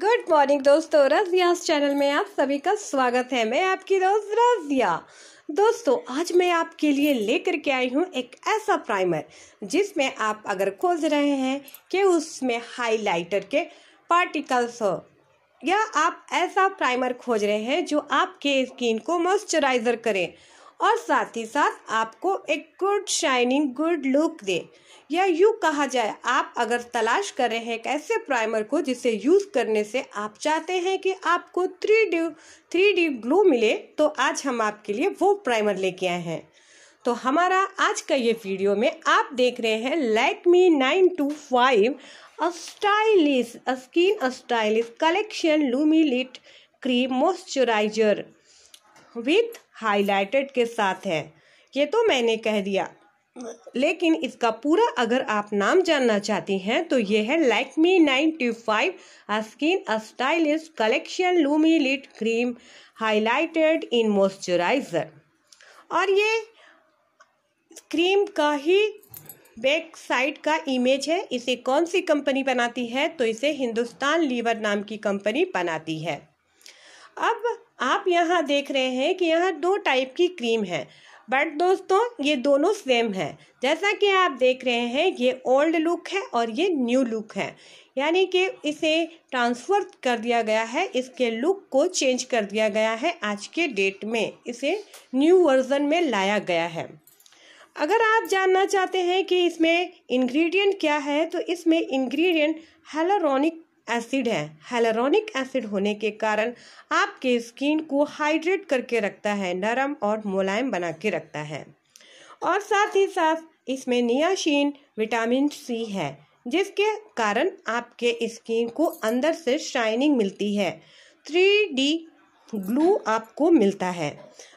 good morning दोस्तों Razia channel में आप सभी का स्वागत है मैं आपकी दोस्त रजिया दोस्तों आज मैं आपके लिए लेकर के आई हूँ एक ऐसा प्राइमर जिसमें आप अगर खोज रहे हैं कि उसमें हाइलाइटर के पार्टिकल्स हो या आप ऐसा प्राइमर खोज रहे हैं जो आपके स्किन को मॉइस्चराइजर करें और साथ ही साथ आपको एक गुड शाइनिंग गुड लुक दे या यूँ कहा जाए आप अगर तलाश कर रहे हैं एक ऐसे प्राइमर को जिसे यूज़ करने से आप चाहते हैं कि आपको three D three D glow मिले तो आज हम आपके लिए वो प्राइमर लेके आए हैं तो हमारा आज का ये वीडियो में आप देख रहे हैं लैकमी मी nine to five stylish skin stylish collection lumi lit cream moisturiser with highlighted के साथ है ये तो मैंने कह दिया लेकिन इसका पूरा अगर आप नाम जानना चाहती हैं तो ये है Lakme ninety five skin stylish collection lumi lit cream highlighted in moisturiser और ये क्रीम का ही बैक साइड का इमेज है इसे कौन सी कंपनी बनाती है तो इसे हिंदुस्तान लीवर नाम की कंपनी बनाती है अब आप यहाँ देख रहे हैं कि यहाँ दो टाइप की क्रीम है बट दोस्तों ये दोनों सेम है जैसा कि आप देख रहे हैं ये ओल्ड लुक है और ये न्यू लुक है यानी कि इसे ट्रांसफ़र कर दिया गया है इसके लुक को चेंज कर दिया गया है आज के डेट में इसे न्यू वर्ज़न में लाया गया है अगर आप जानना चाहते हैं कि इसमें इंग्रेडिएंट क्या है तो इसमें इंग्रेडिएंट हेलोरॉनिक एसिड है हेलरोनिक एसिड होने के कारण आपके स्किन को हाइड्रेट करके रखता है नरम और मुलायम बना के रखता है और साथ ही साथ इसमें नियाशीन विटामिन सी है जिसके कारण आपके स्किन को अंदर से शाइनिंग मिलती है थ्री डी ग्लू आपको मिलता है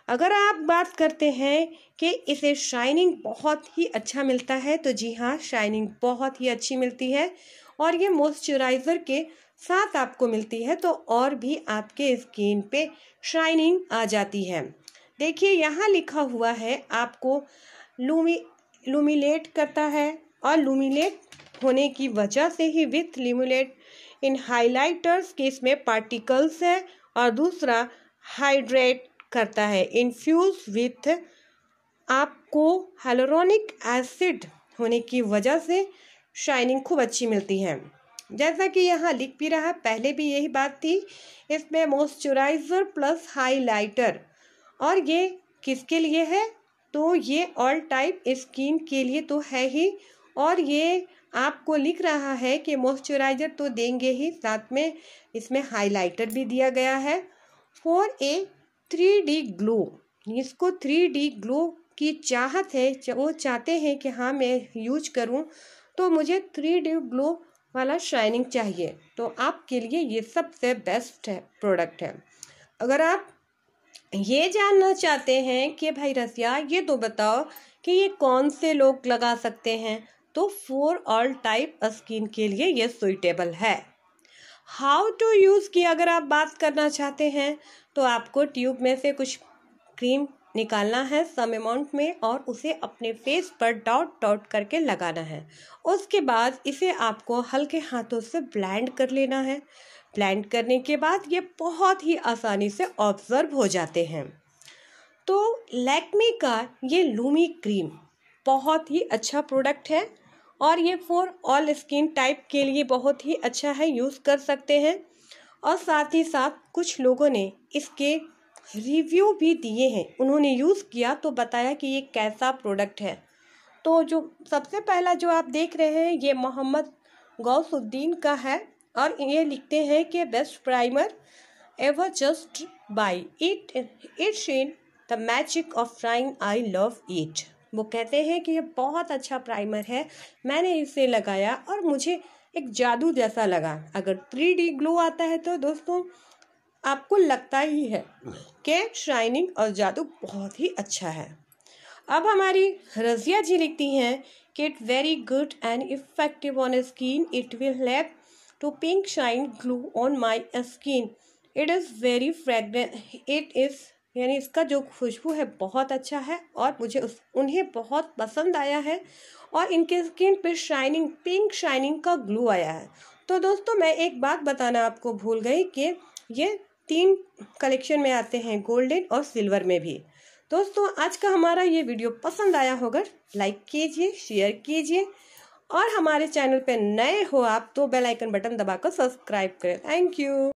अगर आप बात करते हैं कि इसे शाइनिंग बहुत ही अच्छा मिलता है तो जी हाँ शाइनिंग बहुत ही अच्छी मिलती है और ये मॉइस्चराइज़र के साथ आपको मिलती है तो और भी आपके स्किन पे शाइनिंग आ जाती है देखिए यहाँ लिखा हुआ है आपको लूमी लूमिलेट करता है और लूमिलेट होने की वजह से ही विथ लिमुलेट इन हाइलाइटर्स के इसमें पार्टिकल्स है और दूसरा हाइड्रेट करता है इन्फ्यूज विथ आपको हेलोरोनिक एसिड होने की वजह से शाइनिंग खूब अच्छी मिलती है जैसा कि यहाँ लिख भी रहा पहले भी यही बात थी इसमें मॉइस्चराइज़र प्लस हाइलाइटर और ये किसके लिए है तो ये ऑल टाइप स्किन के लिए तो है ही और ये आपको लिख रहा है कि मॉइस्चराइज़र तो देंगे ही साथ में इसमें हाइलाइटर भी दिया गया है for a three D glow इसको थ्री डी ग्लो की चाहत है वो चाहते हैं कि हाँ मैं यूज करूँ तो मुझे थ्री डी ग्लो वाला शाइनिंग चाहिए तो आपके लिए ये सबसे बेस्ट है प्रोडक्ट है अगर आप ये जानना चाहते हैं कि भाई रसिया ये तो बताओ कि ये कौन से लोग लगा सकते हैं तो फोर ऑल टाइप स्किन के लिए ये सुइटेबल है हाउ टू यूज़ की अगर आप बात करना चाहते हैं तो आपको ट्यूब में से कुछ क्रीम निकालना है सम अमाउंट में और उसे अपने फेस पर डॉट डॉट करके लगाना है उसके बाद इसे आपको हल्के हाथों से ब्लेंड कर लेना है ब्लेंड करने के बाद ये बहुत ही आसानी से ऑब्ज़र्व हो जाते हैं तो लैक्मी का ये लूमी क्रीम बहुत ही अच्छा प्रोडक्ट है और ये फॉर ऑल स्किन टाइप के लिए बहुत ही अच्छा है यूज़ कर सकते हैं और साथ ही साथ कुछ लोगों ने इसके रिव्यू भी दिए हैं उन्होंने यूज़ किया तो बताया कि ये कैसा प्रोडक्ट है तो जो सबसे पहला जो आप देख रहे हैं ये मोहम्मद गौसुद्दीन का है और ये लिखते हैं कि best primer ever just buy it it shine the magic of frying I love it वो कहते हैं कि ये बहुत अच्छा प्राइमर है मैंने इसे लगाया और मुझे एक जादू जैसा लगा अगर थ्री डी ग्लो आता है तो दोस्तों आपको लगता ही है कि शाइनिंग और जादू बहुत ही अच्छा है अब हमारी रजिया जी लिखती हैं कि it very good and effective on skin it will help to pink shine glow on my skin it is very fragrant it is यानी इसका जो खुशबू है बहुत अच्छा है और मुझे उस उन्हें बहुत पसंद आया है और इनके स्किन पे शाइनिंग पिंक शाइनिंग का ग्लू आया है तो दोस्तों मैं एक बात बताना आपको भूल गई कि ये तीन कलेक्शन में आते हैं गोल्डन और सिल्वर में भी दोस्तों आज का हमारा ये वीडियो पसंद आया होगा लाइक कीजिए शेयर कीजिए और हमारे चैनल पर नए हो आप तो बेल आइकन बटन दबाकर सब्सक्राइब करें थैंक यू